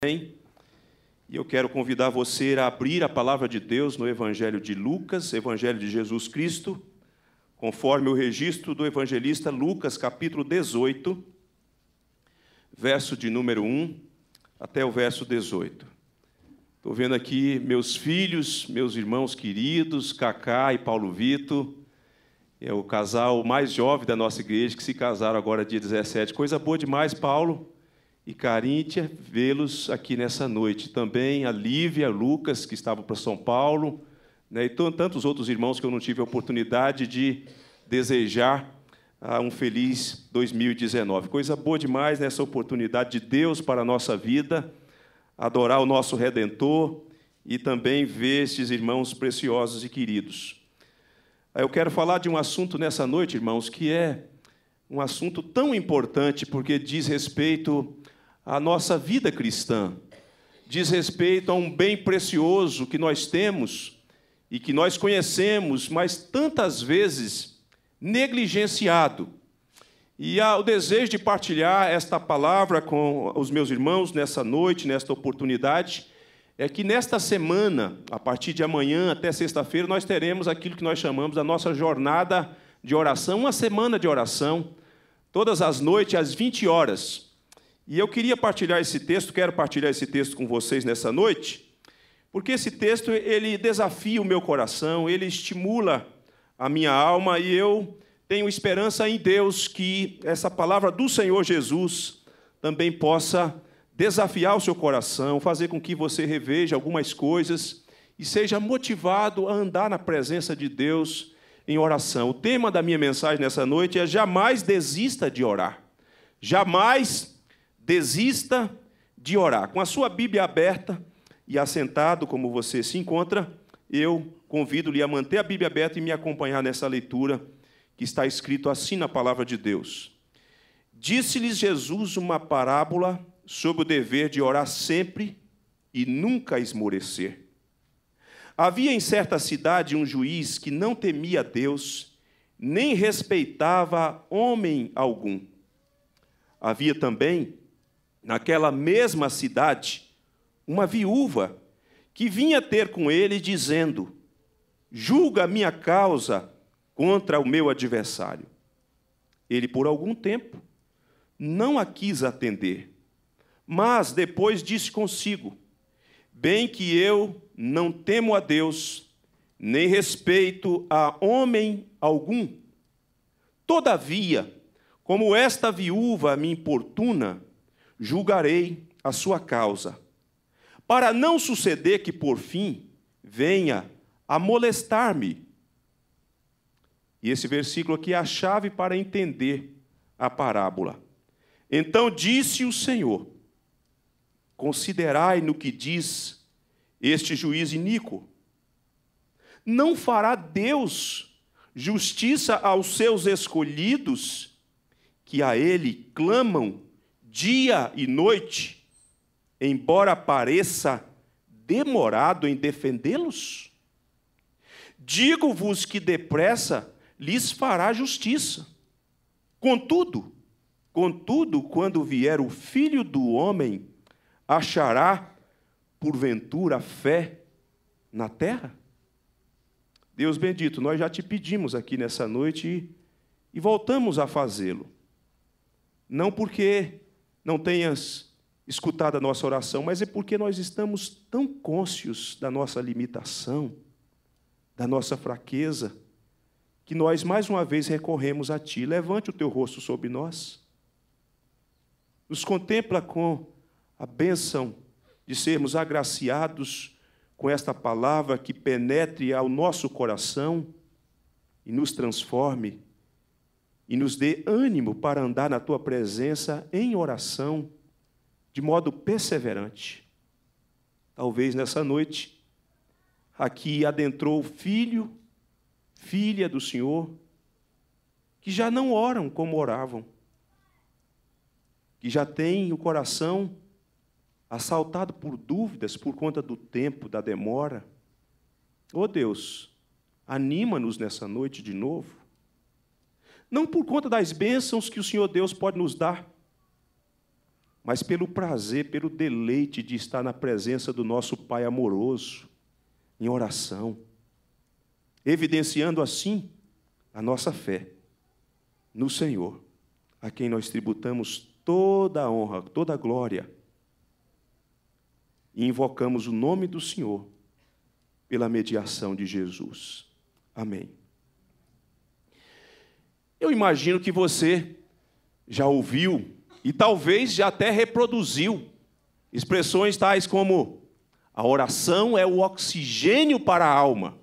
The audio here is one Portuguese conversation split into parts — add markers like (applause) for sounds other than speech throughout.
Bem, e eu quero convidar você a abrir a palavra de Deus no Evangelho de Lucas, Evangelho de Jesus Cristo, conforme o registro do evangelista Lucas, capítulo 18, verso de número 1 até o verso 18. Estou vendo aqui meus filhos, meus irmãos queridos, Cacá e Paulo Vito, é o casal mais jovem da nossa igreja que se casaram agora dia 17. Coisa boa demais, Paulo e Caríntia é vê-los aqui nessa noite. Também a Lívia, Lucas, que estava para São Paulo, né, e tantos outros irmãos que eu não tive a oportunidade de desejar ah, um feliz 2019. Coisa boa demais nessa né, oportunidade de Deus para a nossa vida, adorar o nosso Redentor e também ver esses irmãos preciosos e queridos. Ah, eu quero falar de um assunto nessa noite, irmãos, que é um assunto tão importante porque diz respeito a nossa vida cristã. Diz respeito a um bem precioso que nós temos e que nós conhecemos, mas tantas vezes negligenciado. E o desejo de partilhar esta palavra com os meus irmãos nessa noite, nesta oportunidade, é que nesta semana, a partir de amanhã até sexta-feira, nós teremos aquilo que nós chamamos da nossa jornada de oração, uma semana de oração, todas as noites às 20 horas. E eu queria partilhar esse texto, quero partilhar esse texto com vocês nessa noite, porque esse texto ele desafia o meu coração, ele estimula a minha alma e eu tenho esperança em Deus que essa palavra do Senhor Jesus também possa desafiar o seu coração, fazer com que você reveja algumas coisas e seja motivado a andar na presença de Deus em oração. O tema da minha mensagem nessa noite é jamais desista de orar. Jamais desista de orar. Com a sua Bíblia aberta e assentado, como você se encontra, eu convido-lhe a manter a Bíblia aberta e me acompanhar nessa leitura que está escrito assim na palavra de Deus. Disse-lhes Jesus uma parábola sobre o dever de orar sempre e nunca esmorecer. Havia em certa cidade um juiz que não temia Deus, nem respeitava homem algum. Havia também naquela mesma cidade, uma viúva que vinha ter com ele dizendo: Julga a minha causa contra o meu adversário. Ele, por algum tempo, não a quis atender, mas depois disse consigo: Bem que eu não temo a Deus, nem respeito a homem algum. Todavia, como esta viúva me importuna, julgarei a sua causa, para não suceder que por fim venha a molestar-me. E esse versículo aqui é a chave para entender a parábola. Então disse o Senhor: Considerai no que diz este juiz iníquo. Não fará Deus justiça aos seus escolhidos, que a ele clamam dia e noite, embora pareça demorado em defendê-los? Digo-vos que depressa lhes fará justiça. Contudo, contudo, quando vier o filho do homem, achará, porventura, fé na terra? Deus bendito, nós já te pedimos aqui nessa noite e voltamos a fazê-lo. Não porque não tenhas escutado a nossa oração, mas é porque nós estamos tão cônscios da nossa limitação, da nossa fraqueza, que nós mais uma vez recorremos a Ti. Levante o teu rosto sobre nós. Nos contempla com a bênção de sermos agraciados com esta palavra que penetre ao nosso coração e nos transforme e nos dê ânimo para andar na tua presença em oração de modo perseverante. Talvez nessa noite aqui adentrou filho, filha do Senhor, que já não oram como oravam, que já têm o coração assaltado por dúvidas por conta do tempo, da demora. Ó oh Deus, anima-nos nessa noite de novo não por conta das bênçãos que o Senhor Deus pode nos dar, mas pelo prazer, pelo deleite de estar na presença do nosso Pai amoroso, em oração, evidenciando assim a nossa fé no Senhor, a quem nós tributamos toda a honra, toda a glória, e invocamos o nome do Senhor pela mediação de Jesus. Amém. Eu imagino que você já ouviu e talvez já até reproduziu expressões tais como a oração é o oxigênio para a alma.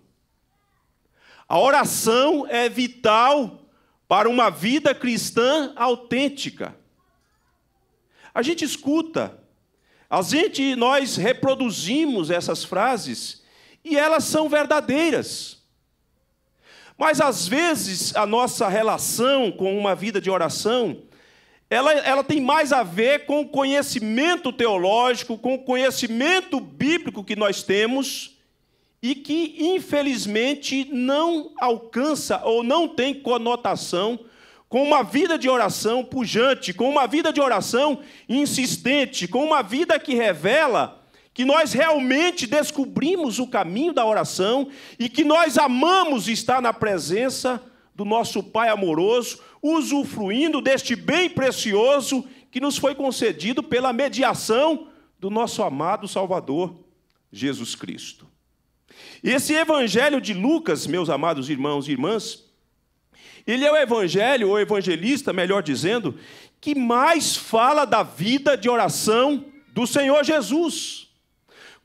A oração é vital para uma vida cristã autêntica. A gente escuta, a gente nós reproduzimos essas frases e elas são verdadeiras. Mas às vezes a nossa relação com uma vida de oração, ela, ela tem mais a ver com o conhecimento teológico, com o conhecimento bíblico que nós temos e que infelizmente não alcança ou não tem conotação com uma vida de oração pujante, com uma vida de oração insistente, com uma vida que revela que nós realmente descobrimos o caminho da oração e que nós amamos estar na presença do nosso Pai amoroso, usufruindo deste bem precioso que nos foi concedido pela mediação do nosso amado Salvador Jesus Cristo. Esse evangelho de Lucas, meus amados irmãos e irmãs, ele é o evangelho, ou evangelista, melhor dizendo, que mais fala da vida de oração do Senhor Jesus.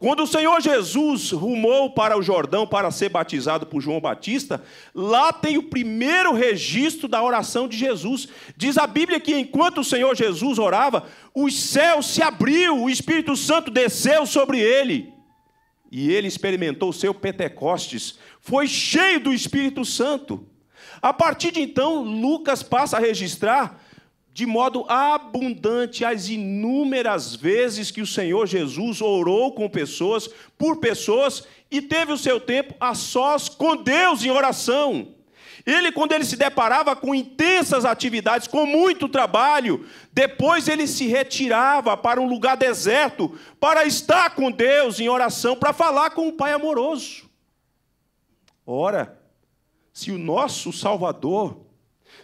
Quando o Senhor Jesus rumou para o Jordão para ser batizado por João Batista, lá tem o primeiro registro da oração de Jesus. Diz a Bíblia que enquanto o Senhor Jesus orava, os céus se abriu, o Espírito Santo desceu sobre ele. E ele experimentou o seu Pentecostes, foi cheio do Espírito Santo. A partir de então, Lucas passa a registrar de modo abundante as inúmeras vezes que o Senhor Jesus orou com pessoas, por pessoas, e teve o seu tempo a sós com Deus em oração. Ele, quando ele se deparava com intensas atividades, com muito trabalho, depois ele se retirava para um lugar deserto para estar com Deus em oração, para falar com o Pai amoroso. Ora, se o nosso Salvador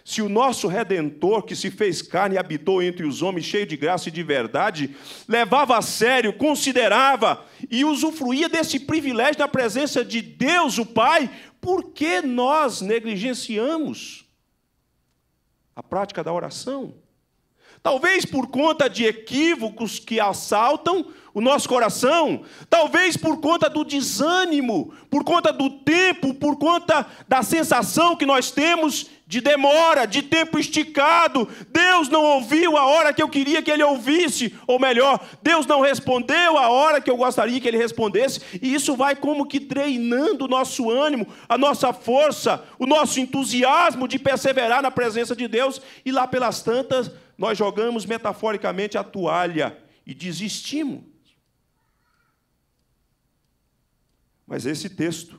se o nosso redentor, que se fez carne e habitou entre os homens, cheio de graça e de verdade, levava a sério, considerava e usufruía desse privilégio da presença de Deus, o Pai, por que nós negligenciamos a prática da oração? Talvez por conta de equívocos que assaltam o nosso coração, talvez por conta do desânimo, por conta do tempo, por conta da sensação que nós temos de demora, de tempo esticado. Deus não ouviu a hora que eu queria que ele ouvisse, ou melhor, Deus não respondeu a hora que eu gostaria que ele respondesse, e isso vai como que treinando o nosso ânimo, a nossa força, o nosso entusiasmo de perseverar na presença de Deus, e lá pelas tantas nós jogamos metaforicamente a toalha e desistimos. Mas esse texto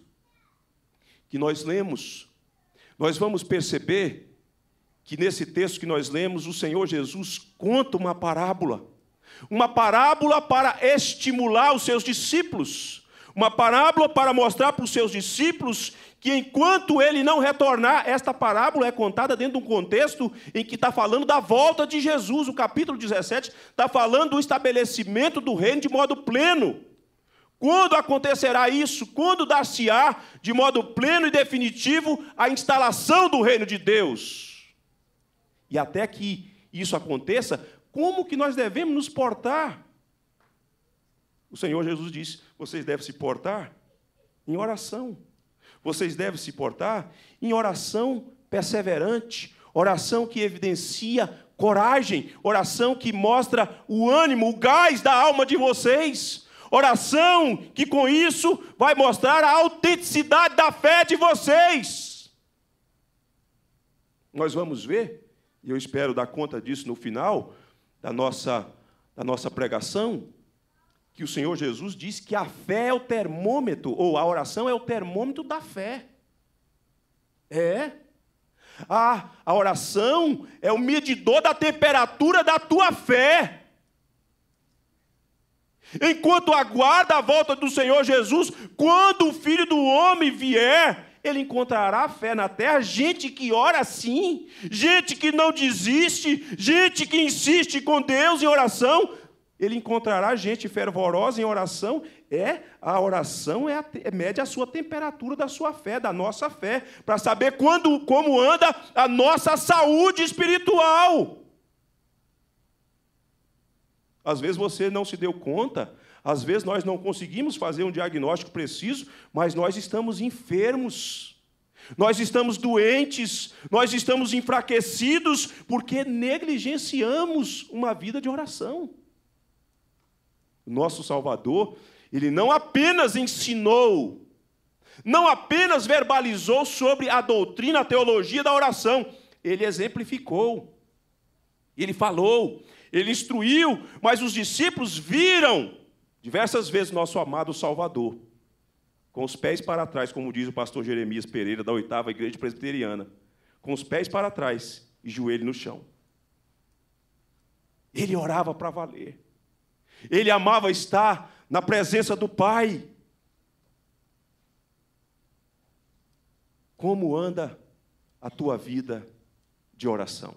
que nós lemos nós vamos perceber que nesse texto que nós lemos, o Senhor Jesus conta uma parábola. Uma parábola para estimular os seus discípulos. Uma parábola para mostrar para os seus discípulos que enquanto ele não retornar, esta parábola é contada dentro de um contexto em que está falando da volta de Jesus. O capítulo 17 está falando do estabelecimento do reino de modo pleno. Quando acontecerá isso? Quando dar-se-á, de modo pleno e definitivo, a instalação do reino de Deus? E até que isso aconteça, como que nós devemos nos portar? O Senhor Jesus disse: vocês devem se portar em oração. Vocês devem se portar em oração perseverante, oração que evidencia coragem, oração que mostra o ânimo, o gás da alma de vocês Oração que com isso vai mostrar a autenticidade da fé de vocês. Nós vamos ver, e eu espero dar conta disso no final da nossa, da nossa pregação, que o Senhor Jesus diz que a fé é o termômetro, ou a oração é o termômetro da fé. É. Ah, a oração é o medidor da temperatura da tua fé. Enquanto aguarda a volta do Senhor Jesus, quando o Filho do Homem vier, ele encontrará fé na terra, gente que ora assim, gente que não desiste, gente que insiste com Deus em oração. Ele encontrará gente fervorosa em oração. É, a oração é, a, é mede a sua temperatura da sua fé, da nossa fé, para saber quando, como anda a nossa saúde espiritual. Às vezes você não se deu conta, às vezes nós não conseguimos fazer um diagnóstico preciso, mas nós estamos enfermos. Nós estamos doentes, nós estamos enfraquecidos porque negligenciamos uma vida de oração. Nosso Salvador, ele não apenas ensinou, não apenas verbalizou sobre a doutrina, a teologia da oração, ele exemplificou, ele falou, ele instruiu, mas os discípulos viram diversas vezes nosso amado Salvador, com os pés para trás, como diz o pastor Jeremias Pereira, da oitava igreja presbiteriana, com os pés para trás e joelho no chão. Ele orava para valer. Ele amava estar na presença do Pai. Como anda a tua vida de oração?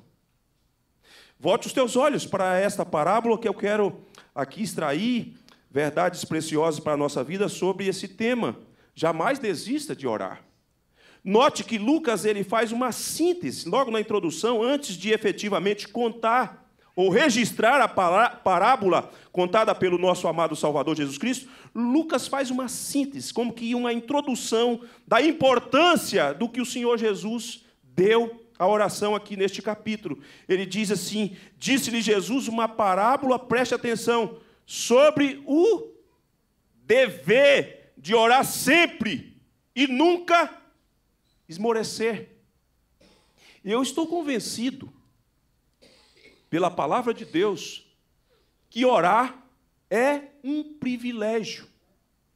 Volte os teus olhos para esta parábola que eu quero aqui extrair verdades preciosas para a nossa vida sobre esse tema. Jamais desista de orar. Note que Lucas ele faz uma síntese logo na introdução, antes de efetivamente contar ou registrar a parábola contada pelo nosso amado Salvador Jesus Cristo, Lucas faz uma síntese, como que uma introdução da importância do que o Senhor Jesus deu a oração aqui neste capítulo. Ele diz assim: Disse-lhe Jesus uma parábola, preste atenção, sobre o dever de orar sempre e nunca esmorecer. E eu estou convencido, pela palavra de Deus, que orar é um privilégio.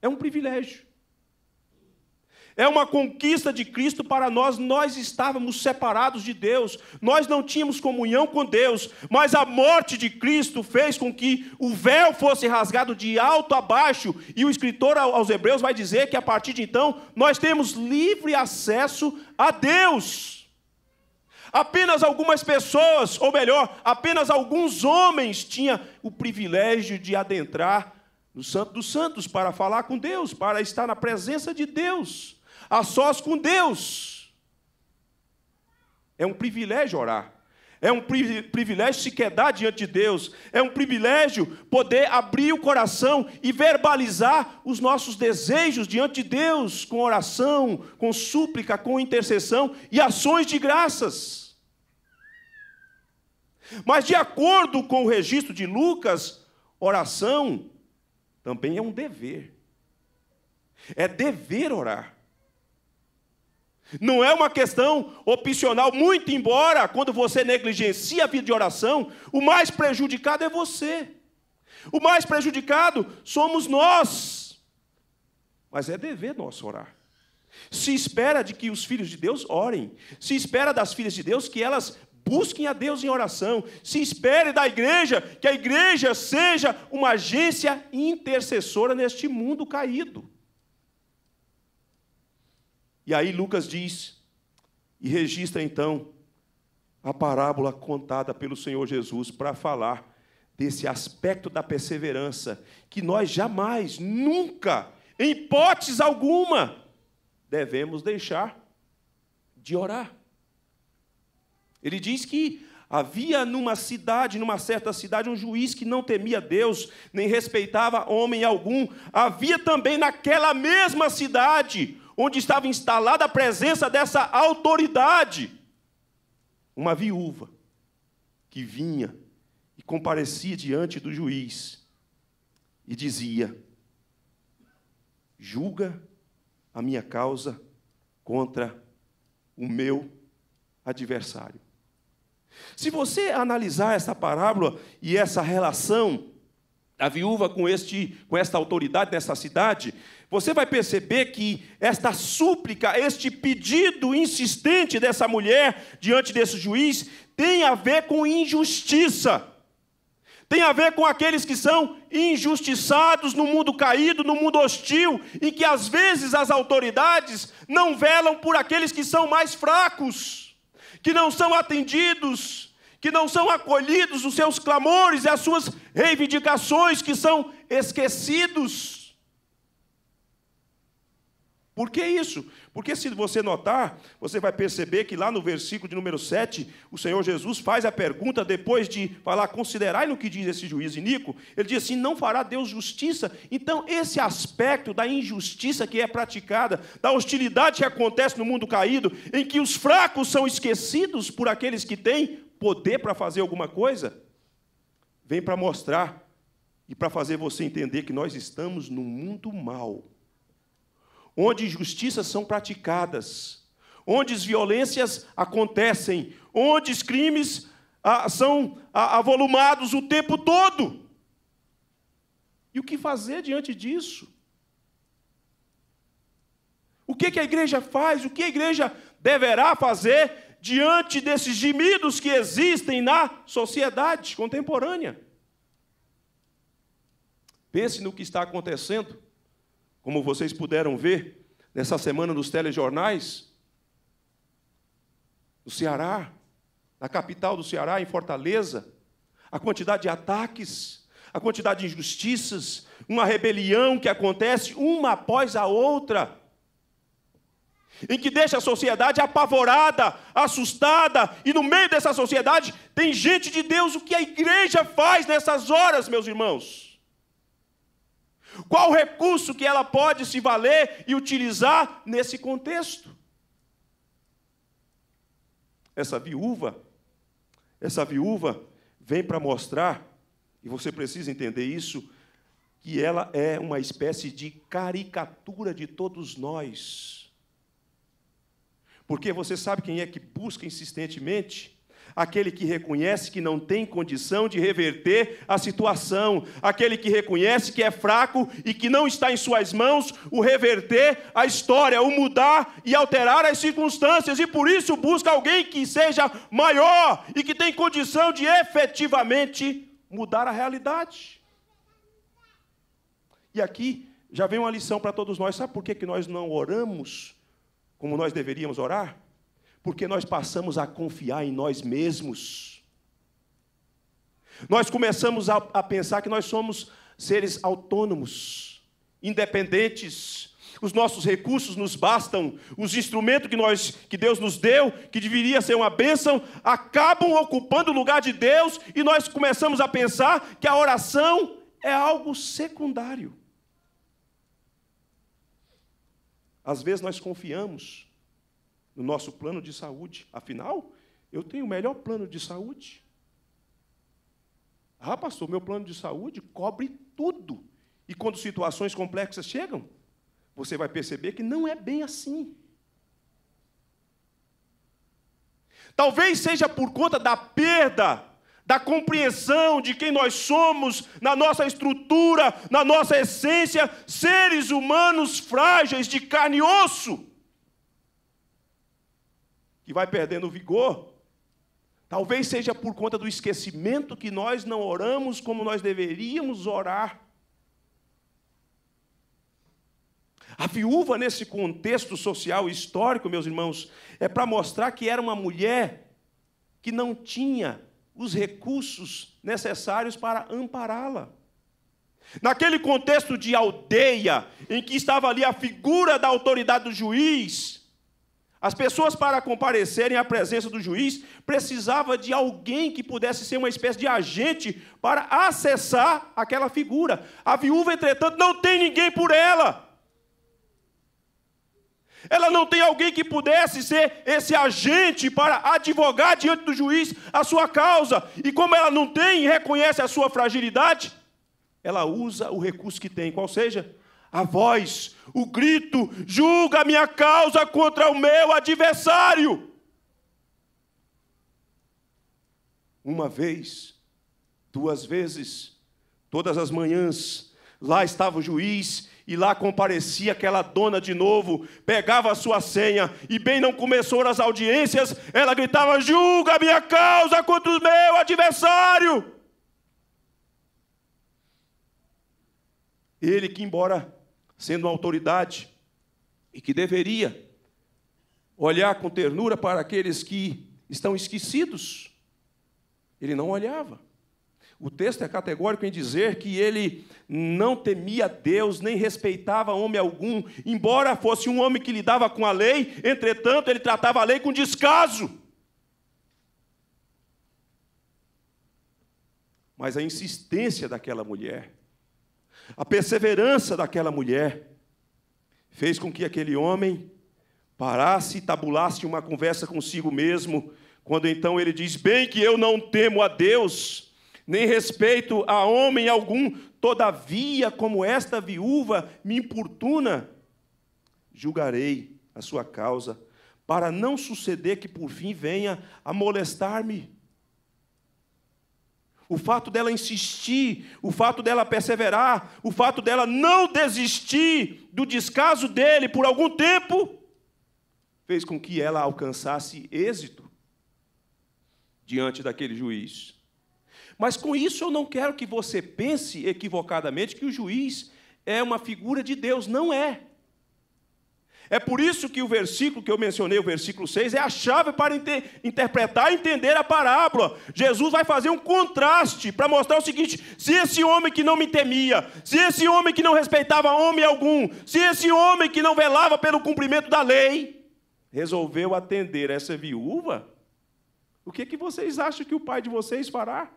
É um privilégio é uma conquista de Cristo para nós. Nós estávamos separados de Deus, nós não tínhamos comunhão com Deus, mas a morte de Cristo fez com que o véu fosse rasgado de alto a baixo, e o escritor aos Hebreus vai dizer que a partir de então nós temos livre acesso a Deus. Apenas algumas pessoas, ou melhor, apenas alguns homens tinham o privilégio de adentrar no Santo dos Santos para falar com Deus, para estar na presença de Deus a sós com Deus. É um privilégio orar. É um privilégio se quedar diante de Deus. É um privilégio poder abrir o coração e verbalizar os nossos desejos diante de Deus com oração, com súplica, com intercessão e ações de graças. Mas, de acordo com o registro de Lucas, oração também é um dever. É dever orar. Não é uma questão opcional, muito embora, quando você negligencia a vida de oração, o mais prejudicado é você. O mais prejudicado somos nós. Mas é dever nosso orar. Se espera de que os filhos de Deus orem. Se espera das filhas de Deus que elas busquem a Deus em oração. Se espere da igreja que a igreja seja uma agência intercessora neste mundo caído. E aí Lucas diz e registra então a parábola contada pelo Senhor Jesus para falar desse aspecto da perseverança que nós jamais, nunca, em hipótese alguma, devemos deixar de orar. Ele diz que havia numa cidade, numa certa cidade, um juiz que não temia Deus, nem respeitava homem algum. Havia também naquela mesma cidade onde estava instalada a presença dessa autoridade. Uma viúva que vinha e comparecia diante do juiz e dizia: Julga a minha causa contra o meu adversário. Se você analisar essa parábola e essa relação da viúva com, este, com esta autoridade nessa cidade, você vai perceber que esta súplica, este pedido insistente dessa mulher diante desse juiz, tem a ver com injustiça. Tem a ver com aqueles que são injustiçados no mundo caído, no mundo hostil, em que às vezes as autoridades não velam por aqueles que são mais fracos, que não são atendidos, que não são acolhidos os seus clamores e as suas reivindicações, que são esquecidos. Por que isso? Porque se você notar, você vai perceber que lá no versículo de número 7, o Senhor Jesus faz a pergunta, depois de falar, considerai no que diz esse juiz Nico. ele diz assim, não fará Deus justiça. Então, esse aspecto da injustiça que é praticada, da hostilidade que acontece no mundo caído, em que os fracos são esquecidos por aqueles que têm poder para fazer alguma coisa, vem para mostrar e para fazer você entender que nós estamos num mundo mau onde injustiças são praticadas, onde violências acontecem, onde os crimes ah, são ah, avolumados o tempo todo. E o que fazer diante disso? O que, que a igreja faz? O que a igreja deverá fazer diante desses gemidos que existem na sociedade contemporânea? Pense no que está acontecendo como vocês puderam ver nessa semana nos telejornais, no Ceará, na capital do Ceará, em Fortaleza, a quantidade de ataques, a quantidade de injustiças, uma rebelião que acontece uma após a outra, em que deixa a sociedade apavorada, assustada, e no meio dessa sociedade tem gente de Deus. O que a igreja faz nessas horas, meus irmãos? Qual o recurso que ela pode se valer e utilizar nesse contexto? Essa viúva, essa viúva vem para mostrar, e você precisa entender isso, que ela é uma espécie de caricatura de todos nós. Porque você sabe quem é que busca insistentemente? aquele que reconhece que não tem condição de reverter a situação, aquele que reconhece que é fraco e que não está em suas mãos o reverter a história, o mudar e alterar as circunstâncias, e por isso busca alguém que seja maior e que tem condição de efetivamente mudar a realidade. E aqui já vem uma lição para todos nós: sabe por que, que nós não oramos como nós deveríamos orar? porque nós passamos a confiar em nós mesmos. Nós começamos a, a pensar que nós somos seres autônomos, independentes, os nossos recursos nos bastam, os instrumentos que, nós, que Deus nos deu, que deveria ser uma bênção, acabam ocupando o lugar de Deus e nós começamos a pensar que a oração é algo secundário. Às vezes nós confiamos no nosso plano de saúde. Afinal, eu tenho o melhor plano de saúde. Ah, pastor, meu plano de saúde cobre tudo. E quando situações complexas chegam, você vai perceber que não é bem assim. Talvez seja por conta da perda, da compreensão de quem nós somos, na nossa estrutura, na nossa essência, seres humanos frágeis de carne e osso que vai perdendo vigor, talvez seja por conta do esquecimento que nós não oramos como nós deveríamos orar. A viúva, nesse contexto social e histórico, meus irmãos, é para mostrar que era uma mulher que não tinha os recursos necessários para ampará-la. Naquele contexto de aldeia, em que estava ali a figura da autoridade do juiz, as pessoas, para comparecerem à presença do juiz, precisava de alguém que pudesse ser uma espécie de agente para acessar aquela figura. A viúva, entretanto, não tem ninguém por ela. Ela não tem alguém que pudesse ser esse agente para advogar diante do juiz a sua causa. E como ela não tem e reconhece a sua fragilidade, ela usa o recurso que tem, qual seja a voz, o grito: julga a minha causa contra o meu adversário. Uma vez, duas vezes, todas as manhãs, lá estava o juiz e lá comparecia aquela dona de novo, pegava a sua senha, e bem não começou as audiências, ela gritava: julga a minha causa contra o meu adversário. Ele que, embora sendo uma autoridade e que deveria olhar com ternura para aqueles que estão esquecidos. Ele não olhava. O texto é categórico em dizer que ele não temia Deus, nem respeitava homem algum, embora fosse um homem que lidava com a lei, entretanto, ele tratava a lei com descaso. Mas a insistência daquela mulher a perseverança daquela mulher fez com que aquele homem parasse e tabulasse uma conversa consigo mesmo, quando então ele diz: Bem que eu não temo a Deus, nem respeito a homem algum, todavia, como esta viúva me importuna, julgarei a sua causa, para não suceder que por fim venha a molestar-me. O fato dela insistir, o fato dela perseverar, o fato dela não desistir do descaso dele por algum tempo, fez com que ela alcançasse êxito diante daquele juiz. Mas com isso eu não quero que você pense equivocadamente que o juiz é uma figura de Deus, não é. É por isso que o versículo que eu mencionei, o versículo 6, é a chave para inter interpretar e entender a parábola. Jesus vai fazer um contraste para mostrar o seguinte: se esse homem que não me temia, se esse homem que não respeitava homem algum, se esse homem que não velava pelo cumprimento da lei, resolveu atender essa viúva, o que, é que vocês acham que o pai de vocês fará?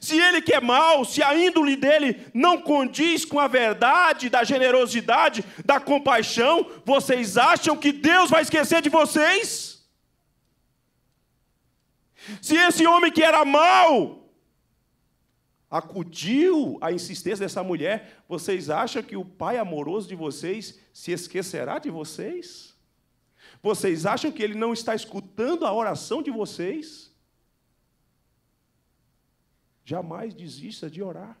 Se ele que é se a índole dele não condiz com a verdade, da generosidade, da compaixão, vocês acham que Deus vai esquecer de vocês? Se esse homem que era mal acudiu à insistência dessa mulher, vocês acham que o pai amoroso de vocês se esquecerá de vocês? Vocês acham que ele não está escutando a oração de vocês? Jamais desista de orar.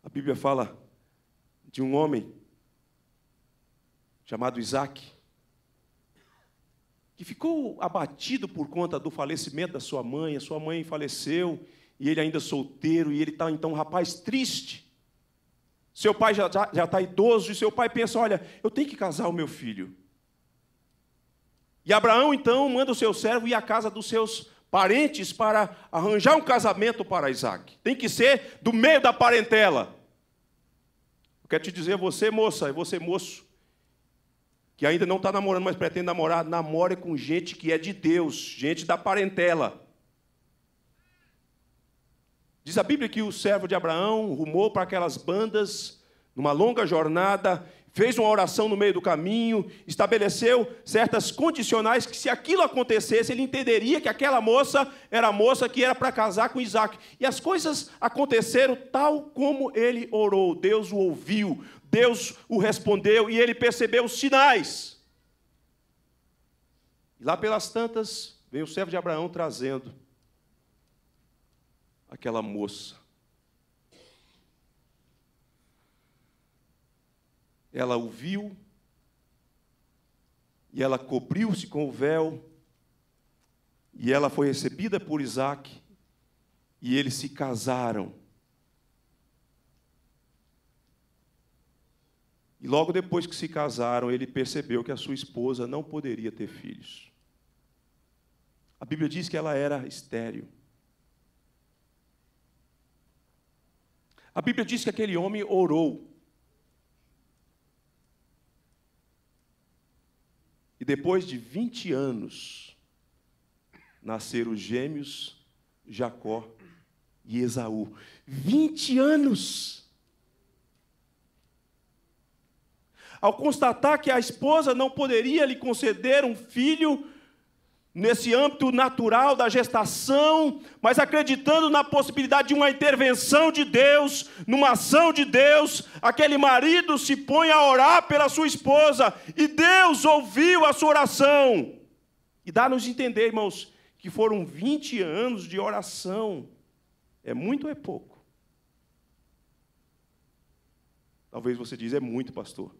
A Bíblia fala de um homem chamado Isaac, que ficou abatido por conta do falecimento da sua mãe. A sua mãe faleceu e ele ainda é solteiro, e ele está então um rapaz triste. Seu pai já está idoso e seu pai pensa: olha, eu tenho que casar o meu filho. E Abraão então manda o seu servo ir à casa dos seus parentes para arranjar um casamento para Isaac. Tem que ser do meio da parentela. Eu quero te dizer, você moça e você moço, que ainda não está namorando, mas pretende namorar, namore com gente que é de Deus, gente da parentela. Diz a Bíblia que o servo de Abraão rumou para aquelas bandas, numa longa jornada, fez uma oração no meio do caminho, estabeleceu certas condicionais que, se aquilo acontecesse, ele entenderia que aquela moça era a moça que era para casar com Isaac. E as coisas aconteceram tal como ele orou. Deus o ouviu, Deus o respondeu e ele percebeu os sinais. E lá pelas tantas, veio o servo de Abraão trazendo aquela moça ela o viu e ela cobriu-se com o véu e ela foi recebida por Isaac e eles se casaram. E logo depois que se casaram, ele percebeu que a sua esposa não poderia ter filhos. A Bíblia diz que ela era estéril. A Bíblia diz que aquele homem orou. depois de 20 anos, nasceram os gêmeos Jacó e Esaú. 20 anos! Ao constatar que a esposa não poderia lhe conceder um filho, nesse âmbito natural da gestação, mas acreditando na possibilidade de uma intervenção de Deus, numa ação de Deus, aquele marido se põe a orar pela sua esposa e Deus ouviu a sua oração. E dá-nos entender, irmãos, que foram 20 anos de oração. É muito ou é pouco? Talvez você diz, é muito, pastor.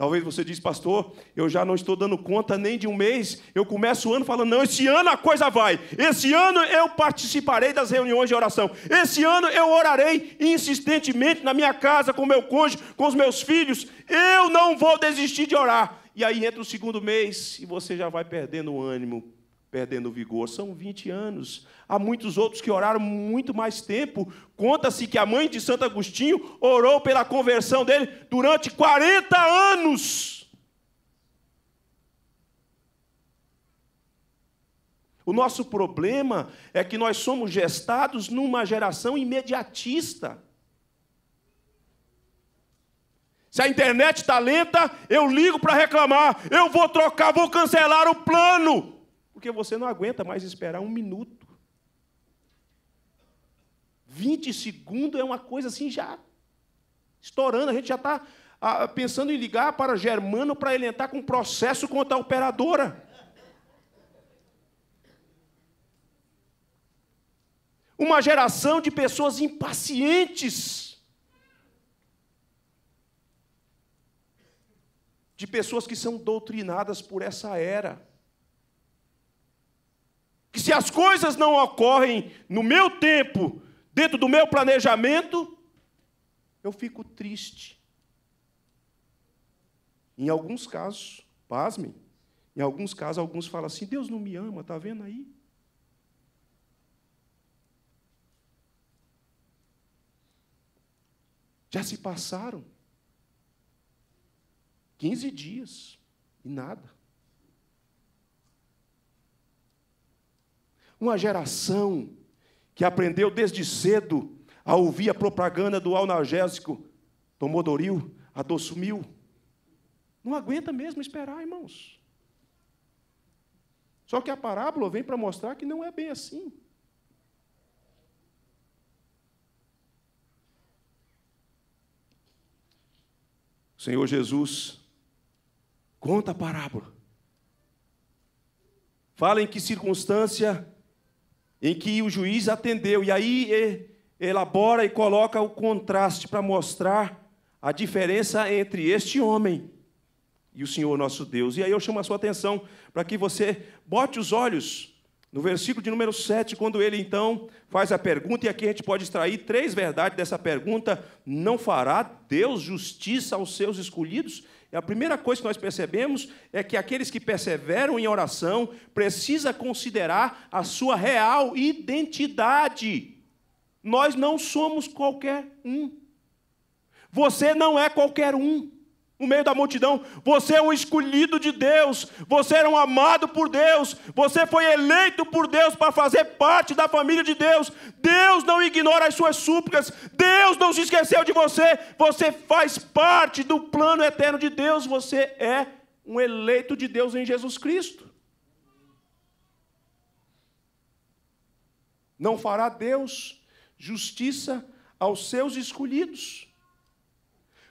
Talvez você diz, pastor, eu já não estou dando conta nem de um mês. Eu começo o ano falando, não, esse ano a coisa vai. Esse ano eu participarei das reuniões de oração. Esse ano eu orarei insistentemente na minha casa, com meu cônjuge, com os meus filhos. Eu não vou desistir de orar. E aí entra o segundo mês e você já vai perdendo o ânimo, perdendo vigor. São 20 anos. Há muitos outros que oraram muito mais tempo. Conta-se que a mãe de Santo Agostinho orou pela conversão dele durante 40 anos. O nosso problema é que nós somos gestados numa geração imediatista. Se a internet está lenta, eu ligo para reclamar. Eu vou trocar, vou cancelar o plano porque você não aguenta mais esperar um minuto. 20 segundos é uma coisa assim já estourando, a gente já está ah, pensando em ligar para Germano para ele entrar com processo contra a operadora. Uma geração de pessoas impacientes. De pessoas que são doutrinadas por essa era que se as coisas não ocorrem no meu tempo, dentro do meu planejamento, eu fico triste. Em alguns casos, pasmem, em alguns casos, alguns falam assim: Deus não me ama, está vendo aí? Já se passaram 15 dias e nada. Uma geração que aprendeu desde cedo a ouvir a propaganda do analgésico, tomou Doril, a dor sumiu. Não aguenta mesmo esperar, irmãos. Só que a parábola vem para mostrar que não é bem assim. O Senhor Jesus conta a parábola. Fala em que circunstância em que o juiz atendeu. E aí elabora e coloca o contraste para mostrar a diferença entre este homem e o Senhor nosso Deus. E aí eu chamo a sua atenção para que você bote os olhos no versículo de número 7, quando ele então faz a pergunta, e aqui a gente pode extrair três verdades dessa pergunta: não fará Deus justiça aos seus escolhidos? É a primeira coisa que nós percebemos é que aqueles que perseveram em oração precisa considerar a sua real identidade. Nós não somos qualquer um. Você não é qualquer um no meio da multidão. Você é um escolhido de Deus, você era um amado por Deus, você foi eleito por Deus para fazer parte da família de Deus. Deus não ignora as suas súplicas, Deus não se esqueceu de você. Você faz parte do plano eterno de Deus, você é um eleito de Deus em Jesus Cristo. Não fará Deus justiça aos seus escolhidos.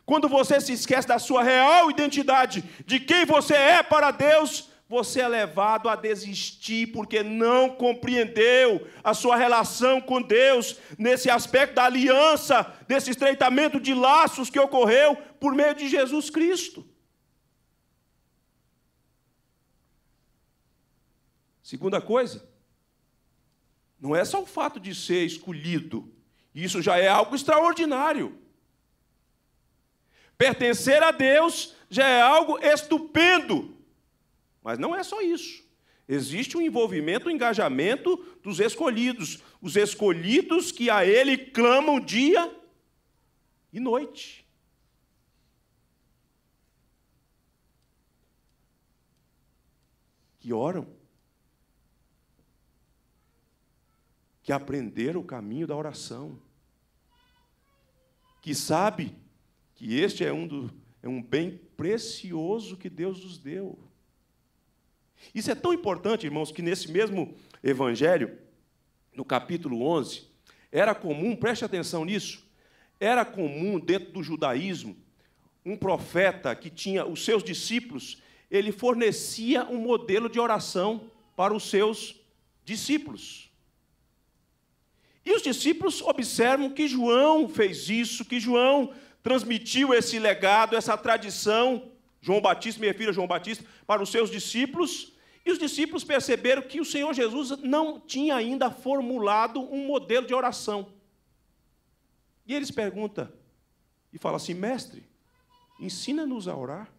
Quando você se esquece da sua real identidade, de quem você é para Deus, você é levado a desistir porque não compreendeu a sua relação com Deus, nesse aspecto da aliança, desse estreitamento de laços que ocorreu por meio de Jesus Cristo. Segunda coisa, não é só o fato de ser escolhido, isso já é algo extraordinário. Pertencer a Deus já é algo estupendo. Mas não é só isso. Existe um envolvimento, um engajamento dos escolhidos, os escolhidos que a Ele clamam dia e noite. Que oram, que aprenderam o caminho da oração, que sabe que este é um, do, é um bem precioso que Deus nos deu. Isso é tão importante, irmãos, que nesse mesmo evangelho, no capítulo 11, era comum, preste atenção nisso, era comum dentro do judaísmo um profeta que tinha os seus discípulos, ele fornecia um modelo de oração para os seus discípulos. E os discípulos observam que João fez isso, que João transmitiu esse legado, essa tradição, João Batista, minha filha João Batista, para os seus discípulos, e os discípulos perceberam que o Senhor Jesus não tinha ainda formulado um modelo de oração. E eles perguntam, e falam assim: mestre, ensina-nos a orar.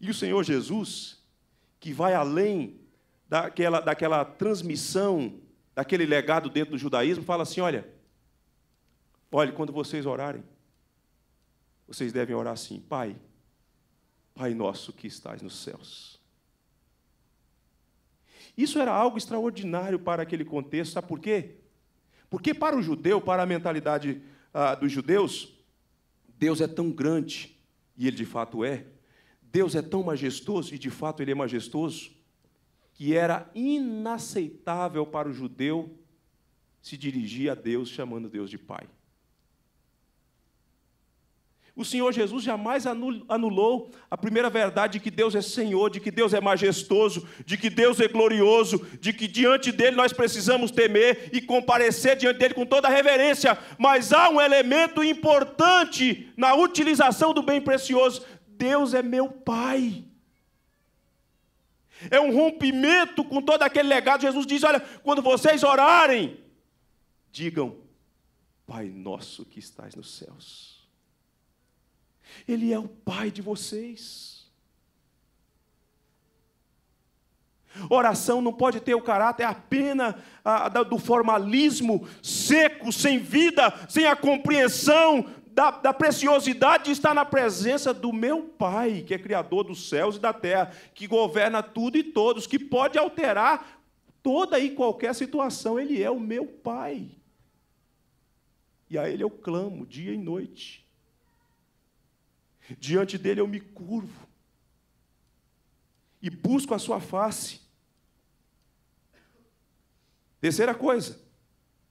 E o Senhor Jesus, que vai além daquela, daquela transmissão daquele legado dentro do judaísmo, fala assim: olha, olha, quando vocês orarem, vocês devem orar assim, Pai, Pai nosso que estás nos céus. Isso era algo extraordinário para aquele contexto, sabe por quê? Porque para o judeu, para a mentalidade ah, dos judeus, Deus é tão grande, e ele de fato é, Deus é tão majestoso, e de fato ele é majestoso, que era inaceitável para o judeu se dirigir a Deus chamando Deus de Pai. O Senhor Jesus jamais anulou a primeira verdade de que Deus é Senhor, de que Deus é majestoso, de que Deus é glorioso, de que diante dele nós precisamos temer e comparecer diante dele com toda a reverência. Mas há um elemento importante na utilização do bem precioso: Deus é meu Pai. É um rompimento com todo aquele legado. Jesus diz: Olha, quando vocês orarem, digam, Pai nosso que estás nos céus. Ele é o Pai de vocês. Oração não pode ter o caráter apenas ah, do formalismo seco, sem vida, sem a compreensão da, da preciosidade de estar na presença do meu Pai, que é Criador dos céus e da terra, que governa tudo e todos, que pode alterar toda e qualquer situação. Ele é o meu Pai. E a Ele eu clamo dia e noite. Diante dele eu me curvo e busco a sua face. Terceira coisa,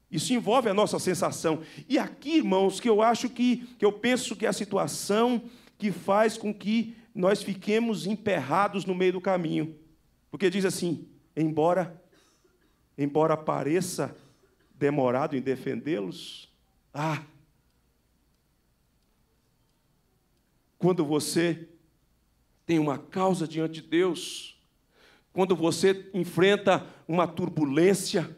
isso envolve a nossa sensação. E aqui, irmãos, que eu acho que, que eu penso que é a situação que faz com que nós fiquemos emperrados no meio do caminho. Porque diz assim: embora embora pareça demorado em defendê-los, ah, quando você tem uma causa diante de Deus, quando você enfrenta uma turbulência,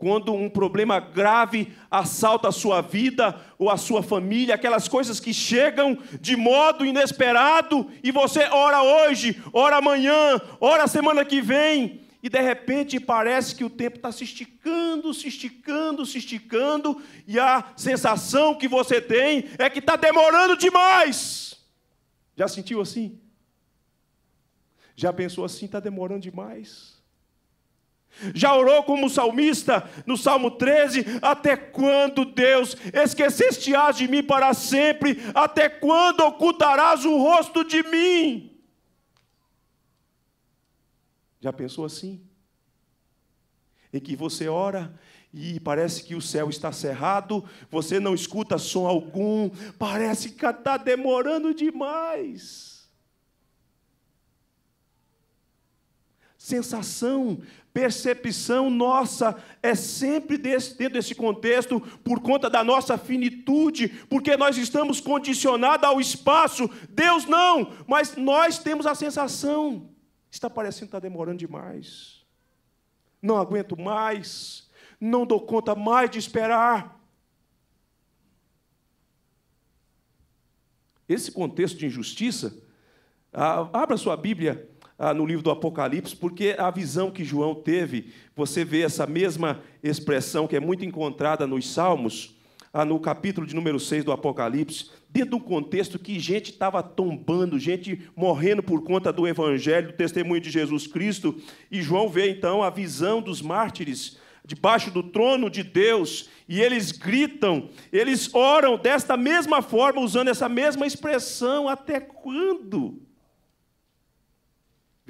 quando um problema grave assalta a sua vida ou a sua família, aquelas coisas que chegam de modo inesperado e você ora hoje, ora amanhã, ora semana que vem, e de repente parece que o tempo está se esticando, se esticando, se esticando, e a sensação que você tem é que está demorando demais. Já sentiu assim? Já pensou assim, está demorando demais? Já orou como salmista no Salmo 13? Até quando, Deus, esqueceste-ás de mim para sempre? Até quando ocultarás o rosto de mim? Já pensou assim? Em que você ora e parece que o céu está cerrado, você não escuta som algum, parece que está demorando demais. Sensação percepção nossa é sempre desse, dentro desse contexto, por conta da nossa finitude, porque nós estamos condicionados ao espaço. Deus não, mas nós temos a sensação: está parecendo que está demorando demais. Não aguento mais, não dou conta mais de esperar. Esse contexto de injustiça, ah, abra sua Bíblia ah, no livro do Apocalipse, porque a visão que João teve, você vê essa mesma expressão que é muito encontrada nos Salmos, ah, no capítulo de número 6 do Apocalipse, dentro de um contexto que gente estava tombando, gente morrendo por conta do Evangelho, do testemunho de Jesus Cristo, e João vê então a visão dos mártires debaixo do trono de Deus, e eles gritam, eles oram desta mesma forma, usando essa mesma expressão, até quando?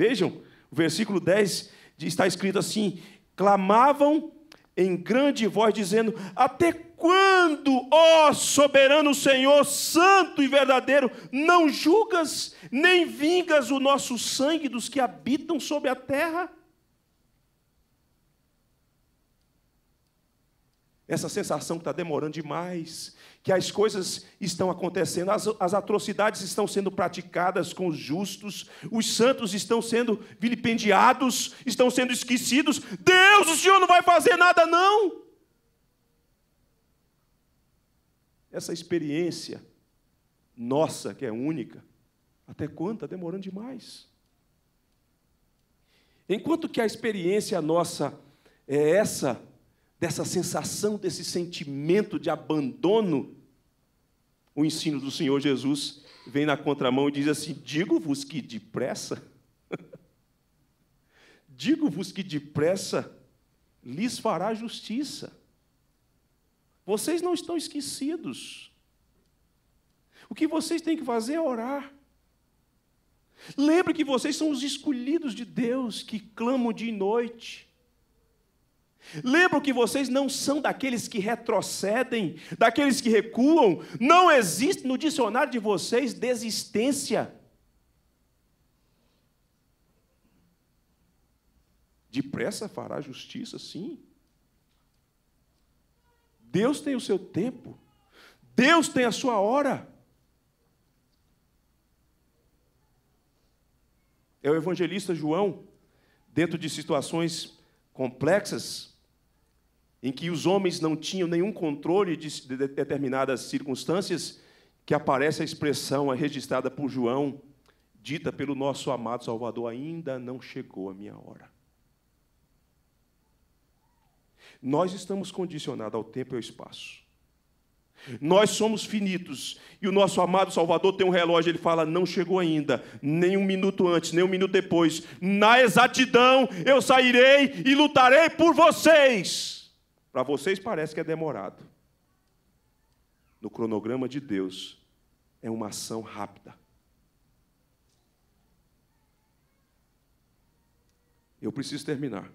Vejam, o versículo 10 está escrito assim: clamavam em grande voz, dizendo: Até quando, ó soberano Senhor, santo e verdadeiro, não julgas nem vingas o nosso sangue dos que habitam sobre a terra? Essa sensação que está demorando demais, que as coisas estão acontecendo, as, as atrocidades estão sendo praticadas com os justos, os santos estão sendo vilipendiados, estão sendo esquecidos. Deus, o Senhor não vai fazer nada, não! Essa experiência nossa, que é única, até quando? Está demorando demais. Enquanto que a experiência nossa é essa, dessa sensação, desse sentimento de abandono, o ensino do Senhor Jesus vem na contramão e diz assim: Digo-vos que depressa, (laughs) digo-vos que depressa lhes fará justiça. Vocês não estão esquecidos. O que vocês têm que fazer é orar. Lembre que vocês são os escolhidos de Deus que clamam de noite. Lembro que vocês não são daqueles que retrocedem, daqueles que recuam. Não existe no dicionário de vocês desistência. Depressa fará justiça, sim. Deus tem o seu tempo. Deus tem a sua hora. É o evangelista João, dentro de situações complexas, em que os homens não tinham nenhum controle de, determinadas circunstâncias, que aparece a expressão é registrada por João, dita pelo nosso amado Salvador: ainda não chegou a minha hora. Nós estamos condicionados ao tempo e ao espaço. Nós somos finitos. E o nosso amado Salvador tem um relógio, ele fala: não chegou ainda, nem um minuto antes, nem um minuto depois. Na exatidão eu sairei e lutarei por vocês. Para vocês parece que é demorado. No cronograma de Deus, é uma ação rápida. Eu preciso terminar.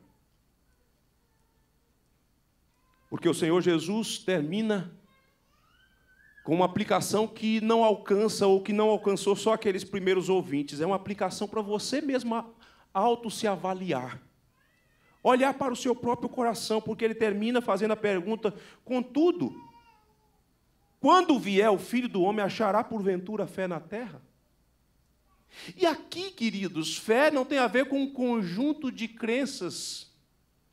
Porque o Senhor Jesus termina com uma aplicação que não alcança ou que não alcançou só aqueles primeiros ouvintes. É uma aplicação para você mesmo auto se avaliar olhar para o seu próprio coração, porque ele termina fazendo a pergunta: contudo, quando vier o filho do homem, achará porventura fé na terra? E aqui, queridos, fé não tem a ver com um conjunto de crenças,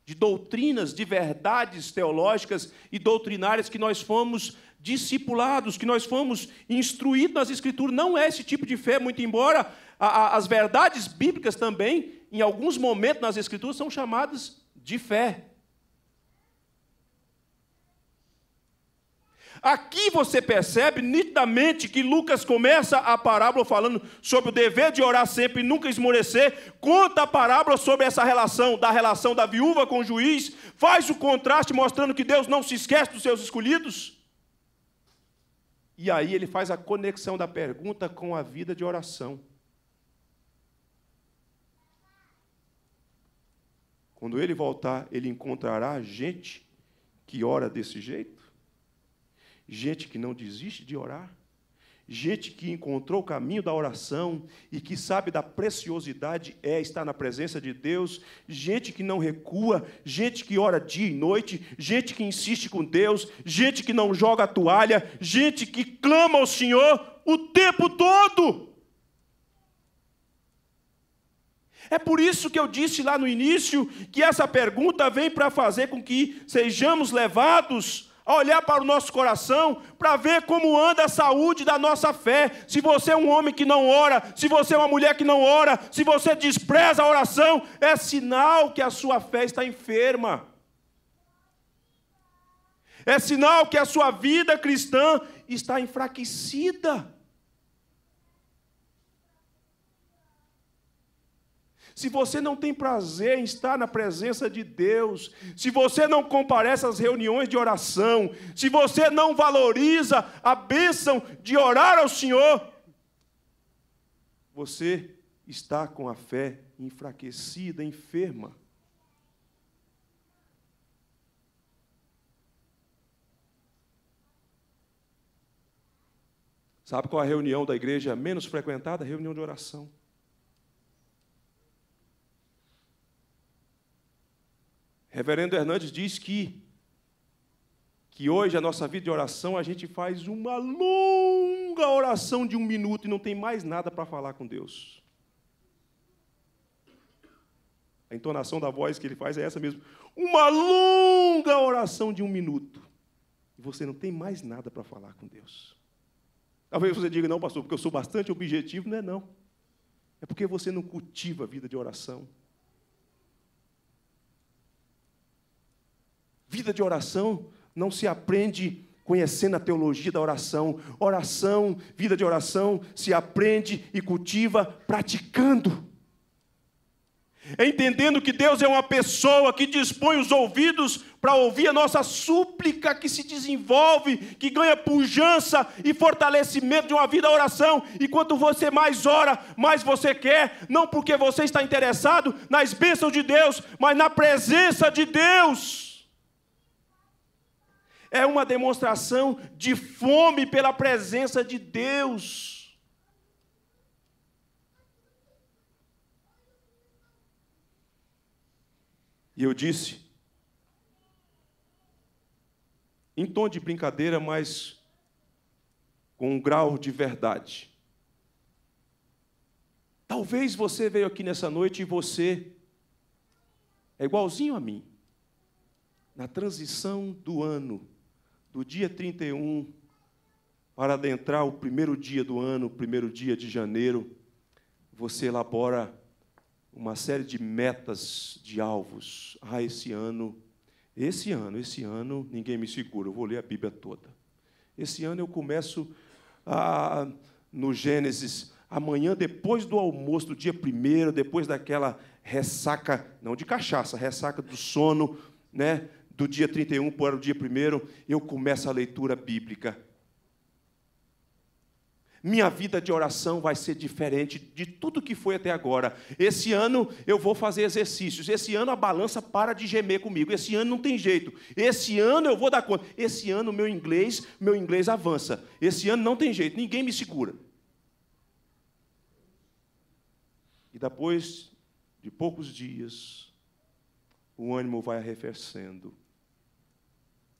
de doutrinas, de verdades teológicas e doutrinárias que nós fomos discipulados, que nós fomos instruídos nas Escrituras. Não é esse tipo de fé, muito embora as verdades bíblicas também em alguns momentos nas Escrituras, são chamadas de fé. Aqui você percebe nitidamente que Lucas começa a parábola falando sobre o dever de orar sempre e nunca esmorecer, conta a parábola sobre essa relação, da relação da viúva com o juiz, faz o contraste mostrando que Deus não se esquece dos seus escolhidos. E aí ele faz a conexão da pergunta com a vida de oração. Quando ele voltar, ele encontrará gente que ora desse jeito, gente que não desiste de orar, gente que encontrou o caminho da oração e que sabe da preciosidade é estar na presença de Deus, gente que não recua, gente que ora dia e noite, gente que insiste com Deus, gente que não joga a toalha, gente que clama ao Senhor o tempo todo. É por isso que eu disse lá no início que essa pergunta vem para fazer com que sejamos levados a olhar para o nosso coração, para ver como anda a saúde da nossa fé. Se você é um homem que não ora, se você é uma mulher que não ora, se você despreza a oração, é sinal que a sua fé está enferma. É sinal que a sua vida cristã está enfraquecida. se você não tem prazer em estar na presença de Deus, se você não comparece às reuniões de oração, se você não valoriza a bênção de orar ao Senhor, você está com a fé enfraquecida, enferma. Sabe qual é a reunião da igreja menos frequentada? A reunião de oração. Reverendo Hernandes diz que, que hoje a nossa vida de oração, a gente faz uma longa oração de um minuto e não tem mais nada para falar com Deus. A entonação da voz que ele faz é essa mesmo. Uma longa oração de um minuto. E você não tem mais nada para falar com Deus. Talvez você diga, não, pastor, porque eu sou bastante objetivo. Não é não. É porque você não cultiva a vida de oração. Vida de oração não se aprende conhecendo a teologia da oração. Oração, vida de oração, se aprende e cultiva praticando. É entendendo que Deus é uma pessoa que dispõe os ouvidos para ouvir a nossa súplica que se desenvolve, que ganha pujança e fortalecimento de uma vida de oração. E quanto você mais ora, mais você quer, não porque você está interessado nas bênçãos de Deus, mas na presença de Deus é uma demonstração de fome pela presença de Deus. E eu disse, em tom de brincadeira, mas com um grau de verdade. Talvez você veio aqui nessa noite e você é igualzinho a mim. Na transição do ano do dia 31 para adentrar o primeiro dia do ano, o primeiro dia de janeiro, você elabora uma série de metas, de alvos. Ah, esse ano, esse ano, esse ano, ninguém me segura, eu vou ler a Bíblia toda. Esse ano eu começo a, no Gênesis, amanhã, depois do almoço, do dia primeiro, depois daquela ressaca, não de cachaça, ressaca do sono, né? do dia 31 para o dia 1, eu começo a leitura bíblica. Minha vida de oração vai ser diferente de tudo que foi até agora. Esse ano eu vou fazer exercícios. Esse ano a balança para de gemer comigo. Esse ano não tem jeito. Esse ano eu vou dar conta. Esse ano meu inglês, meu inglês avança. Esse ano não tem jeito, ninguém me segura. E depois de poucos dias, o ânimo vai arrefecendo.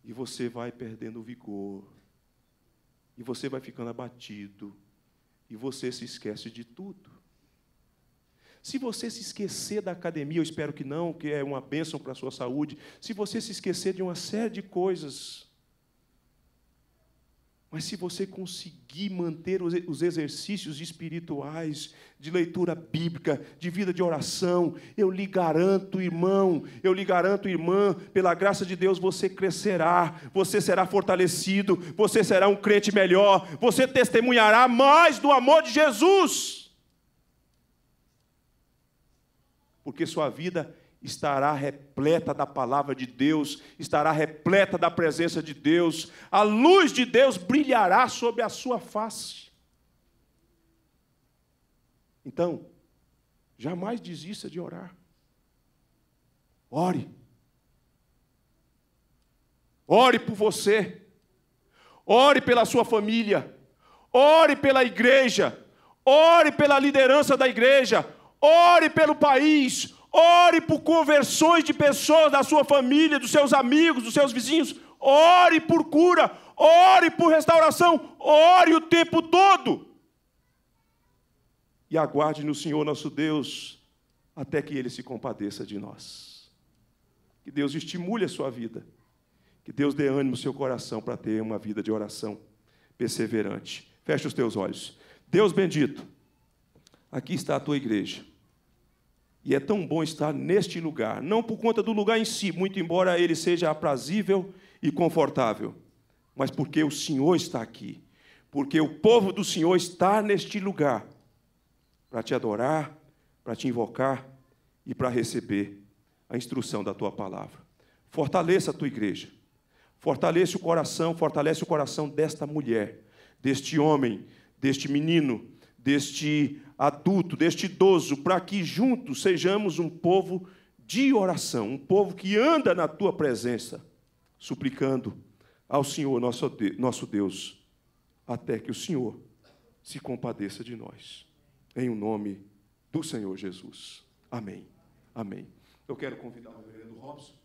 E você vai perdendo vigor. E você vai ficando abatido. E você se esquece de tudo. Se você se esquecer da academia, eu espero que não, que é uma bênção para a sua saúde. Se você se esquecer de uma série de coisas, mas se você conseguir manter os exercícios espirituais, de leitura bíblica, de vida de oração, eu lhe garanto, irmão, eu lhe garanto, irmã, pela graça de Deus você crescerá, você será fortalecido, você será um crente melhor, você testemunhará mais do amor de Jesus. Porque sua vida estará repleta da palavra de Deus, estará repleta da presença de Deus, a luz de Deus brilhará sobre a sua face. Então, jamais desista de orar. Ore. Ore por você. Ore pela sua família. Ore pela igreja. Ore pela liderança da igreja. Ore pelo país Ore por conversões de pessoas da sua família, dos seus amigos, dos seus vizinhos. Ore por cura, ore por restauração, ore o tempo todo. E aguarde no Senhor nosso Deus até que ele se compadeça de nós. Que Deus estimule a sua vida. Que Deus dê ânimo ao seu coração para ter uma vida de oração perseverante. Feche os teus olhos. Deus bendito, aqui está a tua igreja. E é tão bom estar neste lugar, não por conta do lugar em si, muito embora ele seja aprazível e confortável, mas porque o Senhor está aqui, porque o povo do Senhor está neste lugar para te adorar, para te invocar e para receber a instrução da tua palavra. Fortaleça a tua igreja. Fortalece o coração, fortalece o coração desta mulher, deste homem, deste menino, deste adulto, deste idoso, para que juntos sejamos um povo de oração, um povo que anda na tua presença, suplicando ao Senhor nosso Deus, até que o Senhor se compadeça de nós. Em o nome do Senhor Jesus. Amém. Amém. Eu quero convidar o vereador Robson.